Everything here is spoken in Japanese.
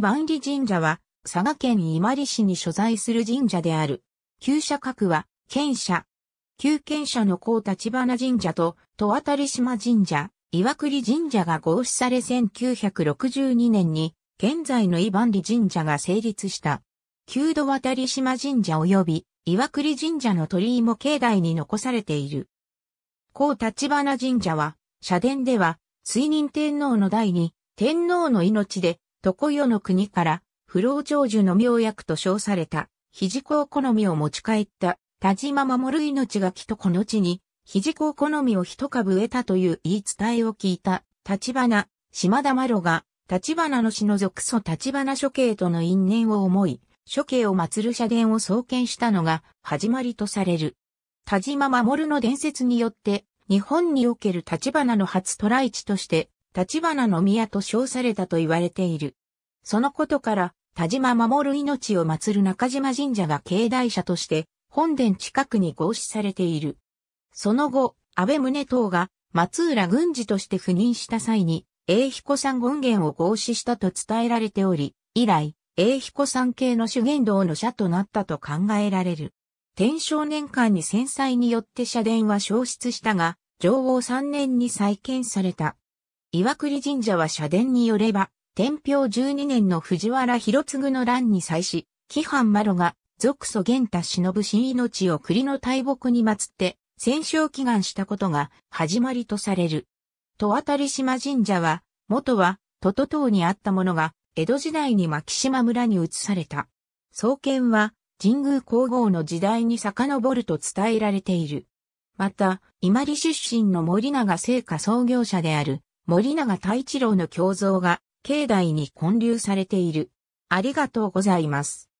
ンリ神社は、佐賀県伊万里市に所在する神社である。旧社格は、県社。旧県社の高立花神社と、戸渡島神社、岩栗神社が合祀され1962年に、現在のン里神社が成立した。旧戸渡島神社及び、岩栗神社の鳥居も境内に残されている。高立花神社は、社殿では、水任天皇の代に、天皇の命で、常世の国から、不老長寿の妙薬と称された、肘子好みを持ち帰った、田島守る命がきとこの地に、肘子好みを一株得たという言い伝えを聞いた、立花、島田麻呂が、立花の死の属祖立花処刑との因縁を思い、処刑を祀る社殿を創建したのが始まりとされる。田島守の伝説によって、日本における立花の初ライ地として立花の宮と称されたと言われている。そのことから、田島守る命を祀る中島神社が境内者として、本殿近くに合祀されている。その後、安倍宗党が松浦郡司として赴任した際に、英彦山権限を合祀したと伝えられており、以来、英彦山系の主言道の社となったと考えられる。天正年間に戦災によって社殿は消失したが、上王三年に再建された。岩栗神社は社殿によれば、天平十二年の藤原広次の乱に際し、紀藩麻呂が、俗祖玄太忍新命を栗の大木に祀って、戦勝祈願したことが始まりとされる。戸渡島神社は、元は、トト島にあったものが、江戸時代に牧島村に移された。創建は、神宮皇后の時代に遡ると伝えられている。また、伊万里出身の森永製菓創業者である森永太一郎の胸像が境内に建立されている。ありがとうございます。